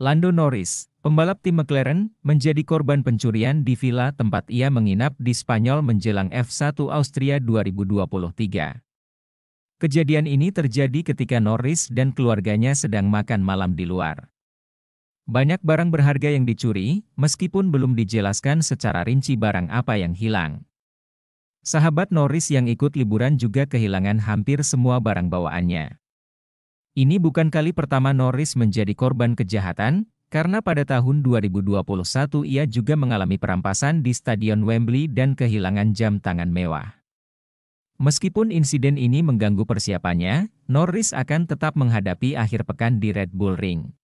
Lando Norris, pembalap tim McLaren, menjadi korban pencurian di villa tempat ia menginap di Spanyol menjelang F1 Austria 2023. Kejadian ini terjadi ketika Norris dan keluarganya sedang makan malam di luar. Banyak barang berharga yang dicuri, meskipun belum dijelaskan secara rinci barang apa yang hilang. Sahabat Norris yang ikut liburan juga kehilangan hampir semua barang bawaannya. Ini bukan kali pertama Norris menjadi korban kejahatan, karena pada tahun 2021 ia juga mengalami perampasan di Stadion Wembley dan kehilangan jam tangan mewah. Meskipun insiden ini mengganggu persiapannya, Norris akan tetap menghadapi akhir pekan di Red Bull Ring.